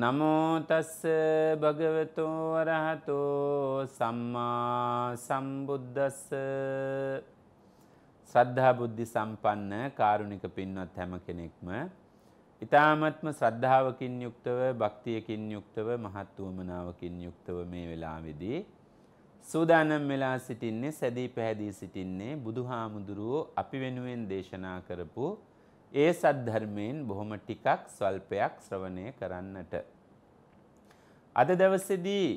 නමෝතස්ස භගවතෝ අරහතෝ සම්මා සම්බුද්ධස්ස ශ්‍රද්ධා බුද්ධි සම්පන්න කාරුණික පින්වත් හැම කෙනෙක්ම ඊ타මත්ම ශ්‍රද්ධාවකින් යුක්තව භක්තියකින් යුක්තව මහත් වමනාවකින් යුක්තව මේ වෙලාවේදී සූදානම් වෙලා සිටින්නේ සැදී පැහැදී සිටින්නේ බුදුහාමුදුරුවෝ අපි වෙනුවෙන් දේශනා කරපු ඒ සද්ධර්මයෙන් බොහොම ටිකක් ස්වල්පයක් ශ්‍රවණය කරන්නට. අද දවසේදී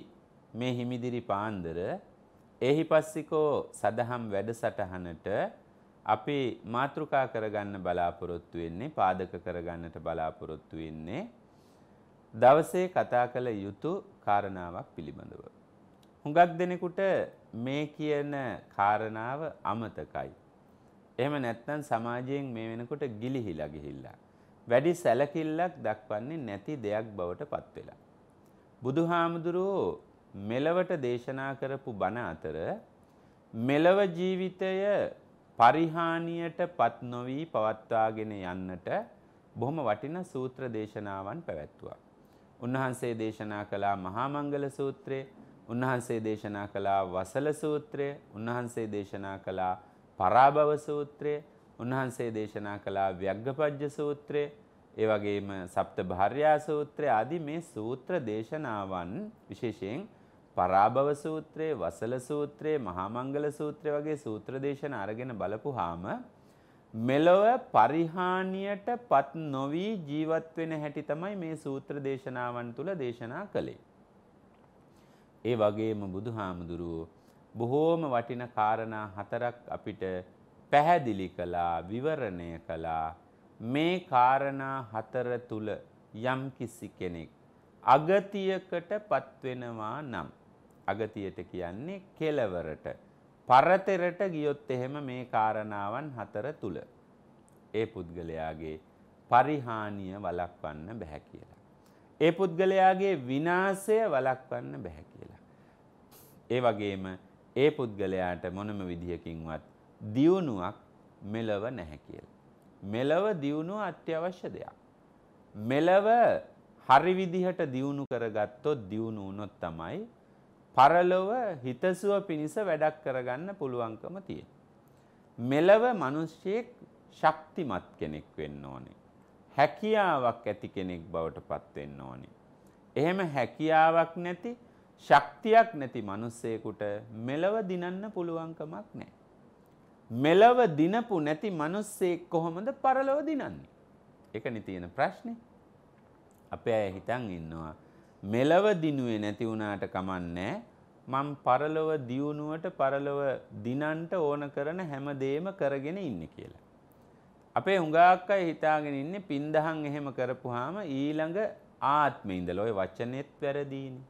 මේ හිමිදිරි පාන්දර එහිපස්සිකෝ සදහම් වැඩසටහනට අපි මාතෘකා කරගන්න බලාපොරොත්තු වෙන්නේ පාදක කරගන්නට බලාපොරොත්තු වෙන්නේ දවසේ කතා කළ යුතු කාරණාවක් පිළිබඳව. හුඟක් දෙනෙකුට මේ කියන කාරණාව අමතකයි. එහෙම නැත්නම් සමාජයෙන් මේ වෙනකොට ගිලිහිලා ගිහිල්ලා. වැඩි සැලකිල්ලක් දක්වන්නේ නැති දෙයක් බවට පත් වෙලා. බුදුහාමුදුරුවෝ මෙලවට දේශනා කරපු බණ අතර මෙලව ජීවිතය පරිහානියට පත් නොවී පවත්වාගෙන යන්නට බොහොම වටිනා සූත්‍ර දේශනාවන් පැවැත්තුවා. උන්වහන්සේ දේශනා කළා මහා මංගල සූත්‍රය, උන්වහන්සේ දේශනා කළා වසල සූත්‍රය, උන්වහන්සේ දේශනා කළා පරාභව සූත්‍රය උන්වහන්සේ දේශනා කළා ව්‍යග්ගපජ්ජ සූත්‍රය ඒ වගේම සප්ත භාර්යා සූත්‍රය ආදී මේ සූත්‍ර දේශනාවන් විශේෂයෙන් පරාභව සූත්‍රය වසල සූත්‍රය මහා මංගල සූත්‍රය වගේ සූත්‍ර දේශන අරගෙන බලපුවාම මෙලොව පරිහානියට පත් නොවී ජීවත් වෙන හැටි තමයි මේ සූත්‍ර දේශනාවන් තුල දේශනා කළේ. ඒ වගේම බුදුහාමුදුරුවෝ බොහෝම වටින කාරණා හතරක් අපිට පැහැදිලි කළා විවරණය කළා මේ කාරණා හතර තුල යම් කිසි කෙනෙක් අගතියකට පත්වෙනවා නම් අගතියට කියන්නේ කෙලවරට පරතරට ගියොත් එහෙම මේ කාරණාවන් හතර තුල ඒ පුද්ගලයාගේ පරිහානිය වළක්වන්න බෑ කියලා. ඒ පුද්ගලයාගේ විනාශය වළක්වන්න බෑ කියලා. ඒ වගේම ඒ පුද්ගලයාට මොනම විදිහකින්වත් දියුණුවක් මෙලව නැහැ කියලා. මෙලව දියුණුව අත්‍යවශ්‍ය දෙයක්. මෙලව හරි විදිහට දියුණු කරගත්තොත් දියුණු වුණොත් තමයි පරලොව හිතසුව පිණිස වැඩක් කරගන්න පුළුවන්කම තියෙන. මෙලව මිනිස්සෙක් ශක්තිමත් කෙනෙක් වෙන්න ඕනේ. හැකියාවක් ඇති කෙනෙක් බවට පත් වෙන්න ඕනේ. එහෙම හැකියාවක් නැති ශක්තියක් නැති මිනිස්සෙකුට මෙලව දිනන්න පුළුවන්කමක් නැහැ. මෙලව දිනපු නැති මිනිස්සෙක් කොහොමද පරලොව දිනන්නේ? ඒකනේ තියෙන ප්‍රශ්නේ. අපේ අය හිතන් ඉන්නවා මෙලව දිනුවේ නැති වුණාට කමන්නේ මම පරලොව දියුණුවට පරලොව දිනන්ට ඕන කරන හැම දෙයක්ම කරගෙන ඉන්නේ කියලා. අපේ හුඟක් අය හිතාගෙන ඉන්නේ පින්දහම් එහෙම කරපුවාම ඊළඟ ආත්මේ ඉඳලා ওই වචනේත් වැරදීනේ.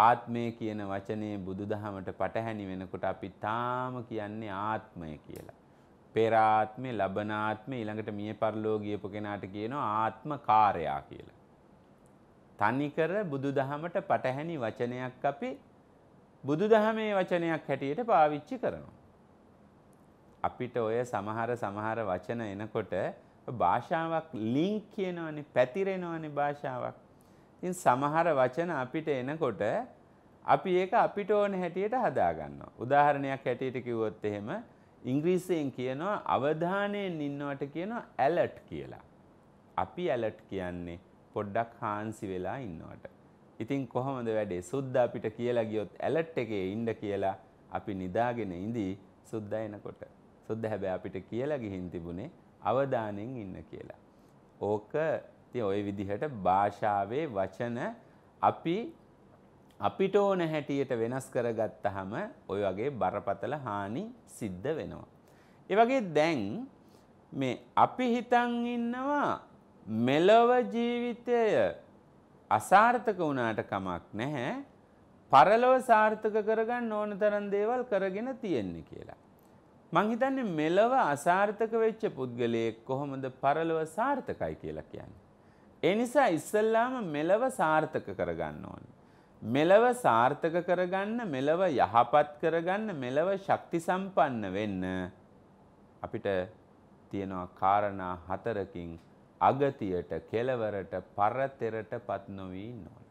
ආත්මය කියන වචනේ බුදුදහමට පටහැනි වෙනකොට අපි තාම කියන්නේ ආත්මය කියලා. පෙර ආත්මේ ලබන ආත්මේ ඊළඟට මිය පරලෝ ගියපු කෙනාට කියනවා ආත්ම කාර්යා කියලා. තනිකර බුදුදහමට පටහැනි වචනයක් අපි බුදුදහමේ වචනයක් හැටියට පාවිච්චි කරනවා. අපිට ඔය සමහර සමහර වචන එනකොට භාෂාවක් ලින්ක් කියනවනේ පැතිරෙනවනේ භාෂාවක්. ඉතින් සමහර වචන අපිට එනකොට අපි ඒක අපිට ඕන හැටියට හදාගන්නවා. උදාහරණයක් හැටියට කිව්වොත් එහෙම ඉංග්‍රීසියෙන් කියනවා අවධානයෙන් ඉන්නවට කියනවා ඇලර්ට් කියලා. අපි ඇලර්ට් කියන්නේ පොඩ්ඩක් හාන්සි වෙලා ඉන්නවට. ඉතින් කොහොමද වැඩේ? සුද්ද අපිට කියලා ගියොත් ඇලර්ට් එකේ ඉන්න කියලා අපි නිදාගෙන ඉඳි සුද්ද එනකොට. සුද්ද හැබැයි අපිට කියලා ගිහින් තිබුණේ අවධානයෙන් ඉන්න කියලා. ඕක ඉතින් ওই විදිහට භාෂාවේ වචන අපි අපිට ඕන හැටියට වෙනස් කරගත්තාම ওই වගේ බරපතල හානි සිද්ධ වෙනවා. ඒ වගේ දැන් මේ අපි හිතන් ඉන්නවා මෙලව ජීවිතය අසාර්ථක වුණාට කමක් නැහැ. පරලොව සාර්ථක කරගන්න ඕන තරම් දේවල් කරගෙන තියෙන්නේ කියලා. මං හිතන්නේ මෙලව අසාර්ථක වෙච්ච පුද්ගලයෙක් කොහොමද පරලොව සාර්ථකයි කියලා කියන්නේ. ඒ නිසා ඉස්සල්ලාම මෙලව සාර්ථක කරගන්න ඕන. මෙලව සාර්ථක කරගන්න මෙලව යහපත් කරගන්න මෙලව ශක්ති සම්පන්න වෙන්න අපිට තියෙනවා කාරණා හතරකින් අගතියට කෙලවරට පරතෙරට පත් නොවී නොන.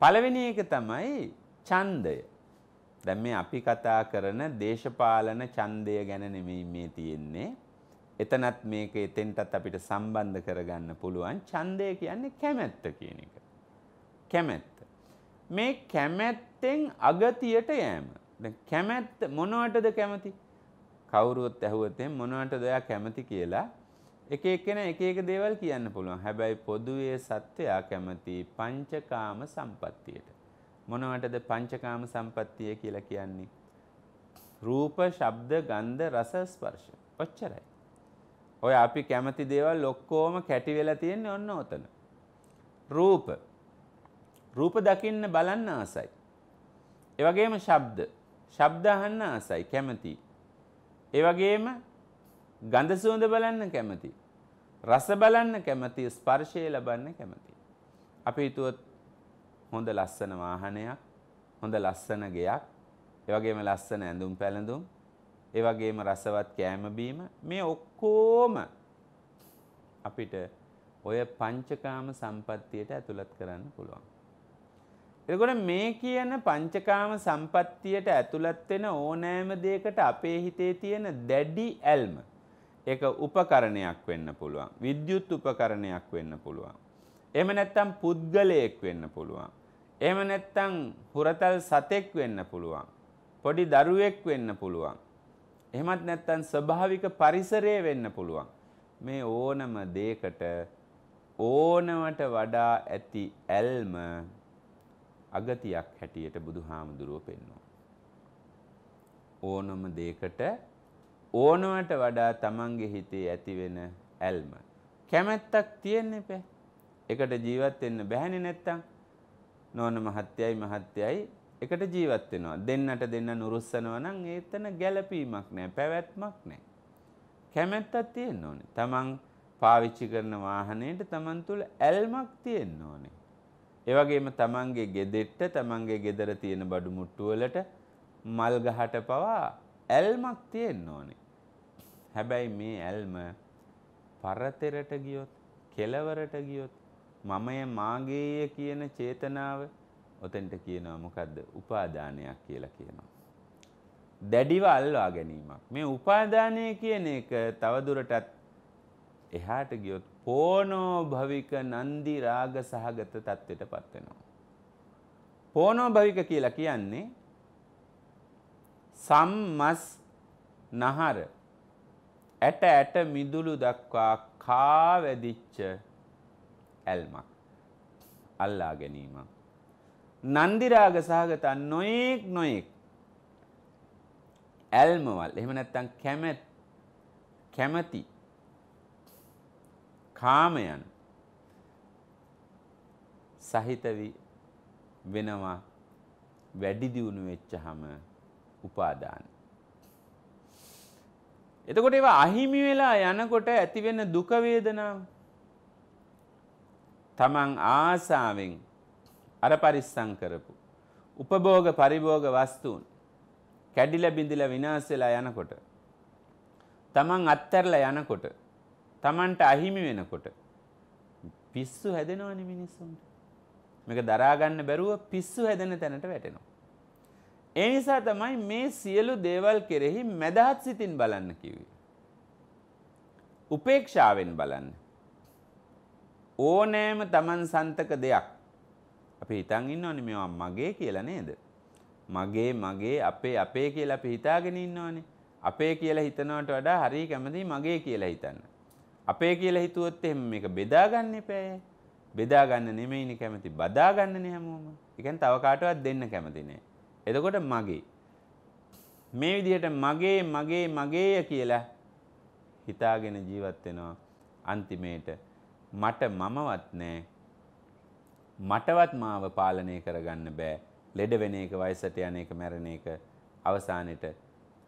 පළවෙනි එක තමයි ඡන්දය. දැන් මේ අපි කතා කරන දේශපාලන ඡන්දය ගැන නෙමෙයි මේ තියෙන්නේ. එතනත් මේක එතෙන්ටත් අපිට සම්බන්ධ කරගන්න පුළුවන් ඡන්දය කියන්නේ කැමැත්ත කියන එක. කැමැත්ත. මේ කැමැත්තෙන් අගතියට යෑම. දැන් කැමැත්ත මොනවටද කැමති? කවුරුවත් ඇහුවොත් මොනවටද ඔයා කැමති කියලා එක එක්කෙනා එක එක දේවල් කියන්න පුළුවන්. හැබැයි පොදුවේ සත්වයා කැමති පංචකාම සම්පත්තියට. මොනවටද පංචකාම සම්පත්තිය කියලා කියන්නේ? රූප, ශබ්ද, ගන්ධ, රස, ස්පර්ශ. ඔච්චරයි. ඔය අපි කැමති දේවල් ඔක්කොම කැටි වෙලා තියෙන්නේ ඔන්න ඔතන. රූප. රූප දකින්න බලන්න ආසයි. ඒ වගේම ශබ්ද. ශබ්ද අහන්න ආසයි කැමති. ඒ වගේම ගඳ සුවඳ බලන්න කැමති. රස බලන්න කැමති, ස්පර්ශය ලබන්න කැමති. අපි හිතුවොත් හොඳ ලස්සන වාහනයක්, හොඳ ලස්සන ගෙයක්, ඒ වගේම ලස්සන ඇඳුම් පැළඳුම් ඒ වගේම රසවත් කෑම බීම මේ ඔක්කොම අපිට ඔය පංචකාම සම්පත්තියට ඇතුළත් කරන්න පුළුවන්. එතකොට මේ කියන පංචකාම සම්පත්තියට ඇතුළත් වෙන ඕනෑම දෙයකට අපේ හිතේ තියෙන දැඩි ඇල්ම ඒක උපකරණයක් වෙන්න පුළුවන්. විද්‍යුත් උපකරණයක් වෙන්න පුළුවන්. එහෙම නැත්නම් පුද්ගලයෙක් වෙන්න පුළුවන්. එහෙම නැත්නම් හුරතල් සතෙක් වෙන්න පුළුවන්. පොඩි දරුවෙක් වෙන්න පුළුවන්. එහෙමත් නැත්නම් ස්වභාවික පරිසරය වෙන්න පුළුවන්. මේ ඕනම දෙයකට ඕනවට වඩා ඇති ඇල්ම අගතියක් හැටියට බුදුහාමුදුරුව පෙන්වනවා. ඕනම දෙයකට ඕනවට වඩා තමන්ගේ හිතේ ඇතිවෙන ඇල්ම. කැමැත්තක් තියෙන්න එපා. එකට ජීවත් වෙන්න බැහැනේ නැත්තම්. නෝන මහත්තයයි මහත්තයයි එකට ජීවත් වෙනවා. දෙන්නට දෙන්න නුරුස්සනවා නම් ඒතන ගැළපීමක් නැහැ, පැවැත්මක් නැහැ. කැමැත්තක් තියෙන්න ඕනේ. තමන් පාවිච්චි කරන වාහනයට තමන් තුළ ඇල්මක් තියෙන්න ඕනේ. ඒ වගේම තමන්ගේ ගෙදෙට්ට, තමන්ගේ ගෙදර තියෙන බඩු මුට්ටුවලට මල් ගහට පවා ඇල්මක් තියෙන්න ඕනේ. හැබැයි මේ ඇල්ම පරතරට ගියොත්, කෙලවරට ගියොත් මමය මාගේය කියන චේතනාව ඔතෙන්ට කියනවා මොකද්ද? උපාදානයක් කියලා කියනවා. දැඩිව අල්වා ගැනීමක්. මේ උපාදානය කියන එක තවදුරටත් එහාට ගියොත් පෝනෝ භවික නන්දි රාග සහගත தත්වෙටපත් වෙනවා. පෝනෝ භවික කියලා කියන්නේ සම්මස් නහර ඇට ඇට මිදුළු දක්වා කා වැදිච්ච ඇල්මක් අල්ලා ගැනීමක් නන්දිරාග සහගත නොයෙක් නොයෙක් ඇල්මවල් එහෙම නැත්තම් කැමැත් කැමැති කාමයන් සහිත වෙනවා වැඩි දියුණු වෙච්චහම උපාදාන. එතකොට ඒවා අහිමි වෙලා යනකොට ඇතිවෙන දුක වේදනාව තමන් ආසාවෙන් අර පරිස්සම් කරපු. උපභෝග පරිභෝග වස්තුන් කැඩිල බිඳිල විනාශ වෙලා යනකොට තමන් අත්හැරලා යනකොට තමන්ට අහිමි වෙනකොට පිස්සු හැදෙනවනේ මිනිස්සුන්ට. මේක දරා ගන්න බැරුව පිස්සු හැදෙන තැනට වැටෙනවා. ඒ නිසා තමයි මේ සියලු දේවල් කෙරෙහි මැදහත් සිතින් බලන්න කිව්වේ. උපේක්ෂාවෙන් බලන්න. ඕනෑම තමන් සන්තක දෙයක් අපි හිතන් ඉන්නවනේ මේවා මගේ කියලා නේද? මගේ මගේ අපේ අපේ කියලා අපි හිතාගෙන ඉන්නවනේ. අපේ කියලා හිතනවට වඩා හරිය කැමතියි මගේ කියලා හිතන්න. අපේ කියලා හිතුවොත් එහෙම මේක බෙදා ගන්න එපෑ. බෙදා ගන්න නෙමෙයිනේ කැමති බදා ගන්නනේ හැමෝම. ඒ කියන්නේ තව කාටවත් දෙන්න කැමති නෑ. එතකොට මගේ මේ විදිහට මගේ මගේ මගේය කියලා හිතාගෙන ජීවත් වෙනවා අන්තිමේට මට මමවත් නැහැ මටවත් මාව පාලනය කරගන්න බෑ. ලෙඩ වෙන එක, වයසට යන එක, මැරෙන එක අවසානෙට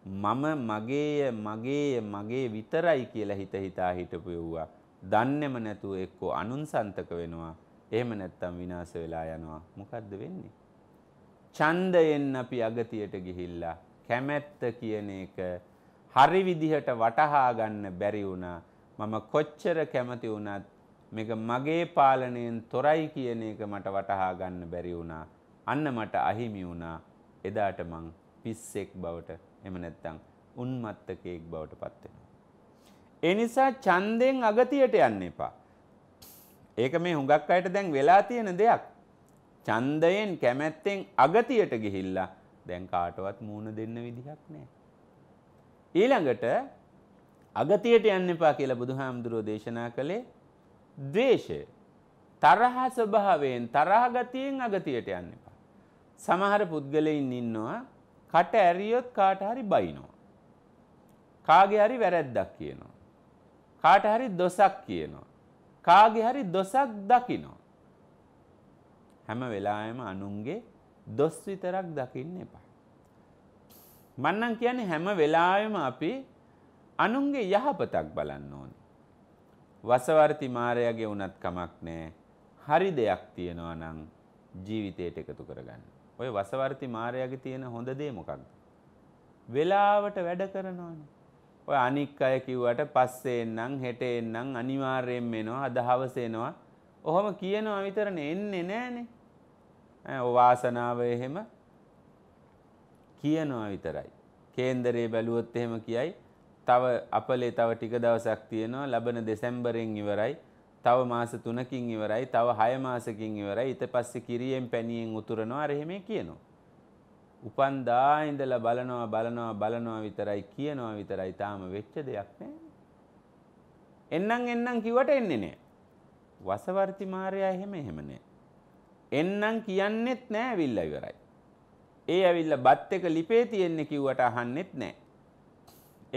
මම මගේය, මගේය, මගේ විතරයි කියලා හිත හිතා හිටපු යුවා. දන්නේම නැතුව එක්කෝ අනුන්සන්තක වෙනවා. එහෙම නැත්තම් විනාශ වෙලා යනවා. මොකද්ද වෙන්නේ? ඡන්දයෙන් අපි අගතියට ගිහිල්ලා කැමැත්ත කියන එක හරි විදිහට වටහා ගන්න බැරි වුණා. මම කොච්චර කැමති වුණත් මේක මගේ පාලනයෙන් තොරයි කියන එක මට වටහා ගන්න බැරි වුණා. අන්න මට අහිමි වුණා. එදාට මං පිස්සෙක් බවට එහෙම නැත්නම් උන්මත්තකෙක් බවට පත් වෙනවා. ඒ නිසා ඡන්දෙන් අගතියට යන්න එපා. ඒක මේ හුඟක් අයට දැන් වෙලා තියෙන දෙයක්. ඡන්දයෙන් කැමැත්තෙන් අගතියට ගිහිල්ලා දැන් කාටවත් මූණ දෙන්න විදිහක් නැහැ. ඊළඟට අගතියට යන්න එපා කියලා බුදුහාමුදුරුවෝ දේශනා කළේ ද්වේෂය තරහා ස්වභාවයෙන් තරහගතියෙන් අගතියට යන්න එපා. සමහර පුද්ගලයින් ඉන්නවා කට ඇරියොත් කාට හරි බයිනවා. කාගේ හරි වැරැද්දක් කියනවා. කාට හරි දොසක් කියනවා. කාගේ හරි දොසක් දකිනවා. හැම වෙලාවෙම අනුන්ගේ දොස් විතරක් දකින්න එපා. මන්නම් කියන්නේ හැම වෙලාවෙම අපි අනුන්ගේ යහපතක් බලන්න ඕනේ. වසවර්ති මායයාගේ වුණත් කමක් නැහැ. හරි දෙයක් තියෙනවා නම් ජීවිතයට එකතු කරගන්න. ඔය වසවර්ති මායයාගේ තියෙන හොඳ දේ මොකක්ද? වෙලාවට වැඩ කරනවනේ. ඔය අනික් අය කිව්වට පස්සේ එන්නම් හෙට එන්නම් අනිවාර්යෙන්ම එනවා අද හවස එනවා. ඔහොම කියනවා විතරනේ එන්නේ නැහනේ. ඔය වාසනාව එහෙම කියනවා විතරයි. කේන්දරේ බැලුවොත් එහෙම කියයි තව අපලේ තව ටික දවසක් තියෙනවා ලබන දෙසැම්බරෙන් ඉවරයි තව මාස තුනකින් ඉවරයි තව හය මාසකින් ඉවරයි ඊට පස්සේ කිරියෙන් පැණියෙන් උතුරනවා අර එහෙම කියනවා උපන්දා ඉඳලා බලනවා බලනවා බලනවා විතරයි කියනවා විතරයි තාම වෙච්ච දෙයක් නෑ එන්නම් එන්නම් කිව්වට එන්නේ නෑ වසවර්ති මාර්යා එහෙම එහෙම නෑ එන්නම් කියන්නෙත් නෑ ඇවිල්ලා ඉවරයි ඒ ඇවිල්ලා බත් එක ලිපේ තියෙන්නේ කිව්වට අහන්නෙත් නෑ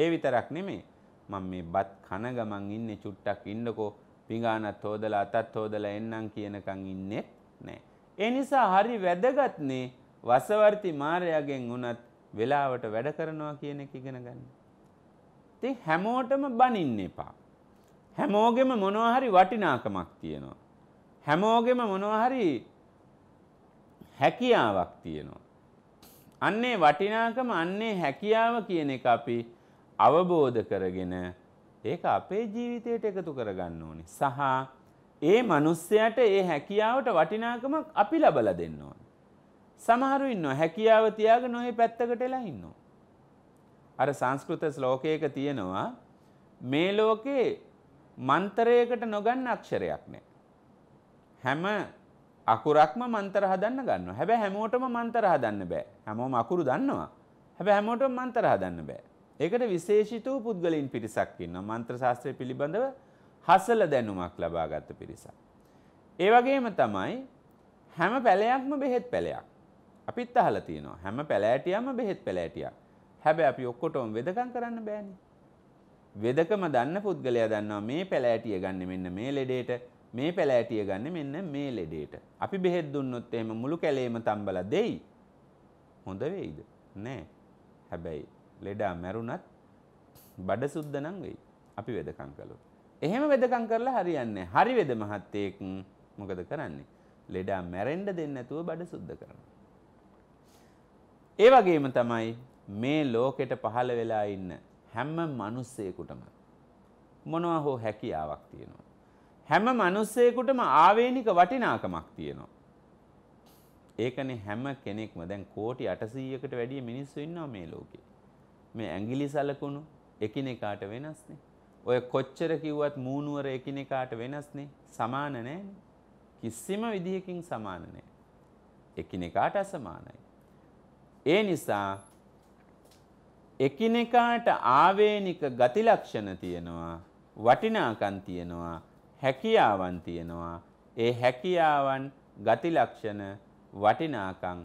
ඒ විතරක් නෙමේ මම මේ බත් කන ගමන් ඉන්නේ චුට්ටක් ඉන්නකෝ පිඟානත් හොදලා අතත් හොදලා එන්නම් කියනකන් ඉන්නේ නැහැ. ඒ නිසා හරි වැදගත්නේ වසවර්ති මාර්යාගෙන් වුණත් වෙලාවට වැඩ කරනවා කියන එක ඉගෙන ගන්න. ඉතින් හැමෝටම බනින්න එපා. හැමෝගෙම මොනවා හරි වටිනාකමක් තියෙනවා. හැමෝගෙම මොනවා හරි හැකියාවක් තියෙනවා. අන්නේ වටිනාකම අන්නේ හැකියාව කියන එක අපි අවබෝධ කරගෙන ඒක අපේ ජීවිතයට එකතු කරගන්න ඕනි. සහ ඒ මනුස්සයට ඒ හැකියාවට වටිනාකමක් අපි ලබල දෙන්න ඕන. සමහරු ඉන්න හැකියාව තියාග නොහේ පැත්තකටලා ඉන්නවා. අර සංස්කෘත ශ්ලෝකයක තියෙනවා මේ ලෝකේ මන්තරයකට නොගන්න අක්ෂරයක් නෑ. හැම අකුරක්ම මන්තර හදන්න ගන්න හැබැ හැමෝටම මන්තර හදන්න බෑ හැමෝම අකුරු දන්නවා හැබැ හැමෝටම මන්තර හදන්න බෑ ඒකට විශේෂිත වූ පුද්ගලයින් පිරිසක් ඉන්නවා. මන්ත්‍ර ශාස්ත්‍රය පිළිබඳව හසල දැනුමක් ලබාගත් පිරිසක්. ඒ වගේම තමයි හැම පැලයක්ම බෙහෙත් පැලයක්. අපිත් අහලා තියෙනවා. හැම පැලෑටියක්ම බෙහෙත් පැලෑටියක්. හැබැයි අපි ඔක්කොටම වෙදකම් කරන්න බෑනේ. වෙදකම දන්න පුද්ගලයා දන්නවා මේ පැලෑටිය ගන්න මෙන්න මේ ලෙඩේට, මේ පැලෑටිය ගන්න මෙන්න මේ ලෙඩේට. අපි බෙහෙත් දුන්නොත් එහෙම මුළු කැලේම තම්බලා දෙයි. හොඳ වෙයිද? නෑ. හැබැයි ලෙඩා මැරුණත් බඩ සුද්ධ නම් වෙයි. අපි වෙදකම් කළොත්. එහෙම වෙදකම් කරලා හරියන්නේ හරි වෙද මහත්තයෙක් මොකද කරන්නේ? ලෙඩා මැරෙන්න දෙන්නේ නැතුව බඩ සුද්ධ කරනවා. ඒ වගේම තමයි මේ ලෝකෙට පහළ වෙලා ඉන්න හැම මිනිස්සෙකුටම මොනවා හෝ හැකියාවක් තියෙනවා. හැම මිනිස්සෙකුටම ආවේනික වටිනාකමක් තියෙනවා. ඒකනේ හැම කෙනෙක්ම දැන් කෝටි 800කට වැඩිය මිනිස්සු ඉන්නවා මේ ලෝකේ. මේ ඇඟිලි සලකුණු එකිනෙකාට වෙනස්නේ. ඔය කොච්චර කිව්වත් මූණුවර එකිනෙකාට වෙනස්නේ. සමාන නෑනේ. කිසිම විදිහකින් සමාන නෑ. එකිනෙකාට අසමානයි. ඒ නිසා එකිනෙකාට ආවේනික ගති ලක්ෂණ තියෙනවා, වටිනාකම් තියෙනවා, හැකියාවන් තියෙනවා. ඒ හැකියාවන් ගති ලක්ෂණ වටිනාකම්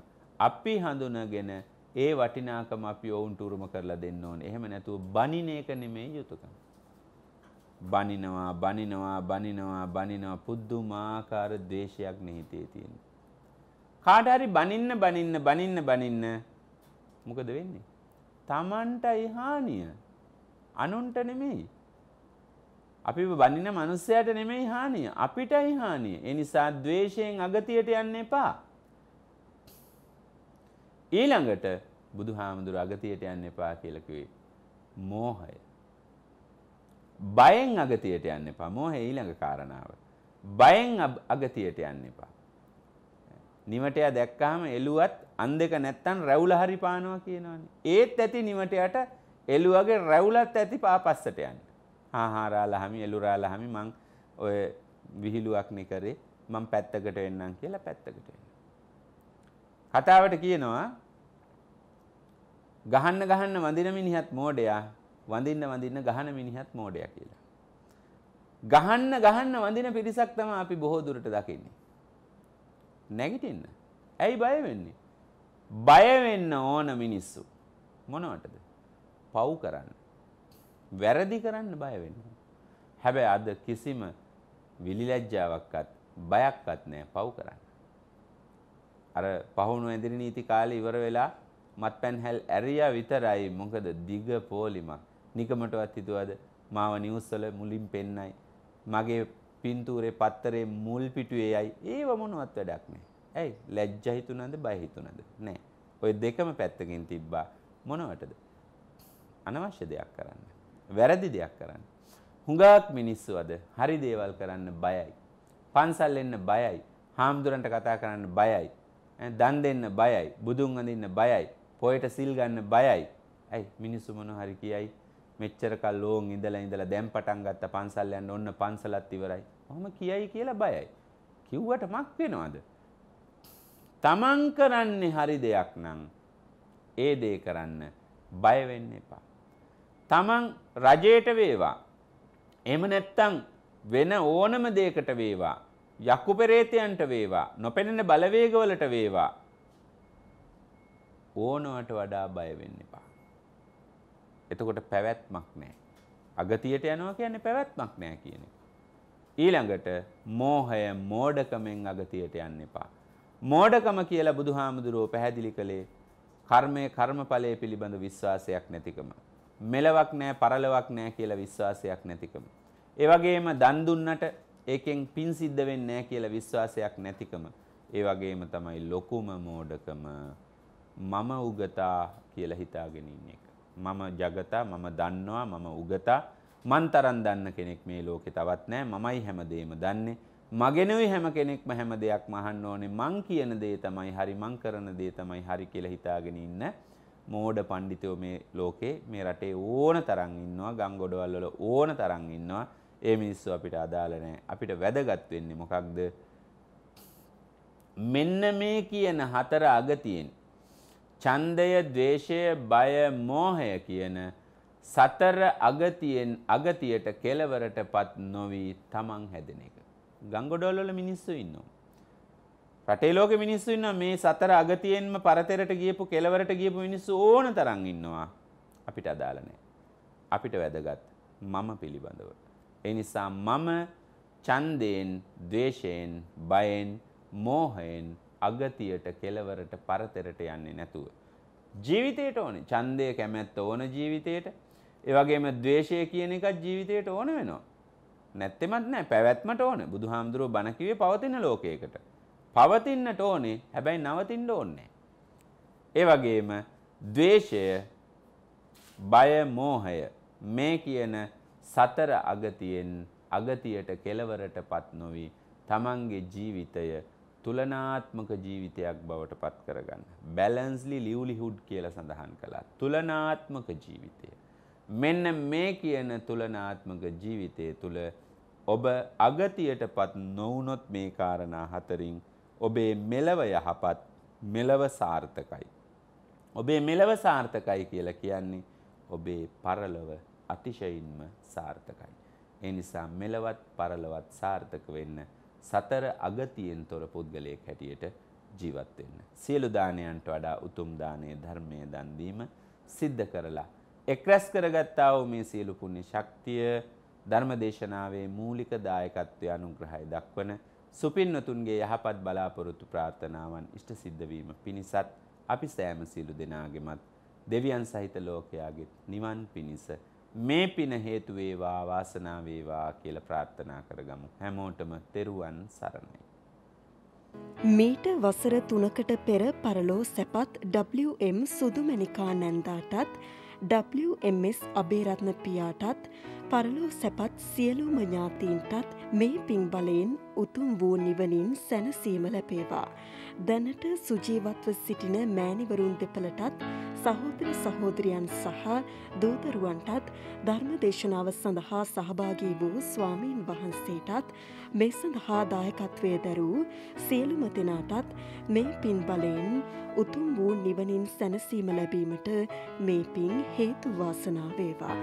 අපි හඳුනගෙන ඒ වටිනාකම අපි ඔවුන්ට උරුම කරලා දෙන්න ඕනේ. එහෙම නැතුව බනින එක නෙමෙයි යුතුයකම. බනිනවා බනිනවා බනිනවා බනිනවා පුදුමාකාර ද්වේෂයක් නිහිතේ තියෙනවා. කාට හරි බනින්න බනින්න බනින්න බනින්න මොකද වෙන්නේ? Tamanටයි හානිය. අනුන්ට නෙමෙයි. අපි බනින මනුස්සයට නෙමෙයි හානිය. අපිටයි හානිය. ඒ නිසා ද්වේෂයෙන් අගතියට යන්න එපා. ඊළඟට බුදු හාමුදුර අගතියට යන්න එපා කියලකවේ මෝහය. බයෙන් අගතියට යන්න එපා මෝහ ඊළඟ කාරණාව. බයෙන් අගතියට යන්න එපා. නිමටයා දැක්කාම එලුවත් අන් දෙක නැත්තන් රැවුල හරි පානවා කියනවනේ. ඒත් ඇති නිමටයට එලුවගේ රැවුලත් ඇති පාපස්සට යන්න. ආහාරාලා හමි එලුරාලා හමි මං ඔය විහිළුවක් නේ කරේ මං පැත්තකට වෙන්නම් කියලා පැත්තකට වෙන්න. කතාවට කියනවා ගහන්න ගහන්න වඳින මිනිහත් මෝඩයා වඳින්න වඳින්න ගහන මිනිහත් මෝඩයා කියලා. ගහන්න ගහන්න වඳින පිරිසක් තමයි අපි බොහෝ දුරට දකින්නේ. නැගිටින්න. ඇයි බය වෙන්නේ? බය වෙන්න ඕන මිනිස්සු මොනවටද? පව් කරන්න. වැරදි කරන්න බය වෙන්න. හැබැයි අද කිසිම විලිලැජ්ජාවක්වත් බයක්වත් නැහැ පව් කරන්න. අර පහුණු ඇදිරි නීති කාලේ ඉවර වෙලා මත්පැන් හැල් ඇරියා විතරයි මොකද දිග පෝලිමක්. නිකමටවත් හිතුවද මාව නිවුස් වල මුලින් පෙන්නයි. මගේ පින්තූරේ පත්තරේ මුල් පිටුවේ යයි. ඒව මොනවත් වැඩක් නැහැ. ඇයි? ලැජ්ජා හිතුණද බය හිතුණද? නැහැ. ওই දෙකම පැත්තකින් තිබ්බා. මොනවටද? අනවශ්‍ය දෙයක් කරන්න. වැරදි දෙයක් කරන්න. හුඟක් මිනිස්සු අද හරි දේවල් කරන්න බයයි. පන්සල් එන්න බයයි. හාමුදුරන්ට කතා කරන්න බයයි. දන් දෙන්න බයයි බුදුන් අඳින්න බයයි පොයට සිල් ගන්න බයයි ඇයි මිනිස්සු මොන හරි කියයි මෙච්චර කල් ලෝන් ඉඳලා ඉඳලා දැන් පටන් ගත්ත පන්සල් යන්න ඔන්න පන්සලත් ඉවරයි ඔහොම කියයි කියලා බයයි කිව්වට මක් වෙනවද තමන් කරන්නේ හරි දෙයක් නම් ඒ දේ කරන්න බය වෙන්න එපා තමන් රජයට වේවා එහෙම නැත්තම් වෙන ඕනම දෙයකට වේවා යක්කු පෙරේතයන්ට වේවා නොපෙනෙන බලවේගවලට වේවා ඕනවට වඩා බය වෙන්න එපා. එතකොට පැවැත්මක් නැහැ. අගතියට යනවා කියන්නේ පැවැත්මක් නැහැ කියන එක. ඊළඟට මෝහය මෝඩකමෙන් අගතියට යන්න එපා. මෝඩකම කියලා බුදුහාමුදුරුවෝ පැහැදිලි කළේ කර්මය කර්මඵලය පිළිබඳ විශ්වාසයක් නැතිකම. මෙලවක් නැහැ පරලවක් නැහැ කියලා විශ්වාසයක් නැතිකම. ඒ වගේම දන් දුන්නට ඒකෙන් පින් සිද්ධ වෙන්නේ නැහැ කියලා විශ්වාසයක් නැතිකම. ඒ වගේම තමයි ලොකුම මෝඩකම මම උගතා කියලා හිතාගෙන ඉන්න එක. මම జగතා මම දන්නවා මම උගතා මන් තරම් දන්න කෙනෙක් මේ ලෝකේ තවත් නැහැ. මමයි හැමදේම දන්නේ. මගෙනුයි හැම කෙනෙක්ම හැම දෙයක්ම අහන්න ඕනේ. මං කියන දේ තමයි හරි මං කරන දේ තමයි හරි කියලා හිතාගෙන ඉන්න මෝඩ පඬිතුයෝ මේ ලෝකේ මේ රටේ ඕන තරම් ඉන්නවා. ගම් ගොඩවල් වල ඕන තරම් ඉන්නවා. ඒ මිනිස්සු අපිට අදාළ නැහැ. අපිට වැදගත් වෙන්නේ මොකක්ද? මෙන්න මේ කියන හතර අගතියෙන් ඡන්දය, ద్వේෂය, බය, මෝහය කියන සතර අගතියෙන් අගතියට කෙලවරටපත් නොවි තමන් හැදෙන එක. ගංගොඩවල මිනිස්සු ඉන්නවා. රටේ ලෝකෙ මිනිස්සු ඉන්නවා මේ සතර අගතියෙන්ම පරතරයට ගියපු කෙලවරට ගියපු මිනිස්සු ඕන තරම් ඉන්නවා. අපිට අදාළ නැහැ. අපිට වැදගත් මම පිළිබඳව. ඒ නිසා මම ඡන්දයෙන්, ద్వේෂයෙන්, බයෙන්, මෝහයෙන් අගතියට, කෙලවරට, පරතරට යන්නේ නැතුව ජීවිතයට ඕනේ. ඡන්දය කැමැත්ත ඕන ජීවිතයට. ඒ වගේම ద్వේෂය කියන එකත් ජීවිතයට ඕන වෙනවා. නැත්තෙමත් නෑ පැවැත්මට ඕන. බුදුහාමුදුරුවෝ බණ කිව්වේ පවතින ලෝකයකට. පවතින්නට ඕනේ. හැබැයි නවතින්න ඕනේ ඒ වගේම ද්වේෂය, බය, මෝහය මේ කියන සතර අගතියෙන් අගතියට කෙලවරටපත් නොවි තමන්ගේ ජීවිතය තුලනාත්මක ජීවිතයක් බවට පත් කරගන්න. බැලන්ස්ලි ලිව්ලිහුඩ් කියලා සඳහන් කළා. තුලනාත්මක ජීවිතය. මෙන්න මේ කියන තුලනාත්මක ජීවිතය තුල ඔබ අගතියටපත් නොවුනොත් මේ කාරණා හතරින් ඔබේ මෙලව යහපත් මෙලව සාර්ථකයි. ඔබේ මෙලව සාර්ථකයි කියලා කියන්නේ ඔබේ පරලොව අතිශයින්ම සාර්ථකයි. ඒ නිසා මෙලවත් පරලවත් සාර්ථක වෙන්න සතර අගතියෙන් තොර පුද්ගලයෙක් හැටියට ජීවත් වෙන්න. සියලු දානයන්ට වඩා උතුම් දානය ධර්මයේ දන් දීම සිද්ධ කරලා එක් රැස් කරගත්තා වූ මේ සියලු පුණ්‍ය ශක්තිය ධර්මදේශනාවේ මූලික දායකත්වයේ අනුග්‍රහය දක්වන සුපින්නතුන්ගේ යහපත් බලාපොරොත්තු ප්‍රාර්ථනාවන් ඉෂ්ට සිද්ධ වීම පිණිසත් අපි සෑම සියලු දෙනාගේමත් දෙවියන් සහිත ලෝකයාගේ නිවන් පිණිස මේ පින හේතු වේවා වාසනාව වේවා කියලා ප්‍රාර්ථනා කරගමු. හැමෝටම තෙරුවන් සරණයි. මීට වසර 3කට පෙර පරලෝ සැපත් WM සුදුමැණිකා නන්දාටත් WMS අබේරත්න පියාටත් පරලෝ සැපත් සියලුම ඥාතීන්ටත් මේ පින් බලයෙන් උතුම් වූ නිවනින් සැනසීම ලැබේවා. දැනට සුජීවත්ව සිටින මෑණිවරුන් දෙපළටත් සහෝදර සහෝදරියන් සහ දූදරුවන්ටත් ධර්ම දේශනාව සඳහා සහභාගී වූ ස්වාමීන් වහන්සේටත් මේ සඳහා දායකත්වය දැරූ සියලුම දෙනාටත් මේ පින් බලයෙන් උතුම් වූ නිවනින් සැනසීම ලැබීමට මේ පින් හේතු වාසනා වේවා.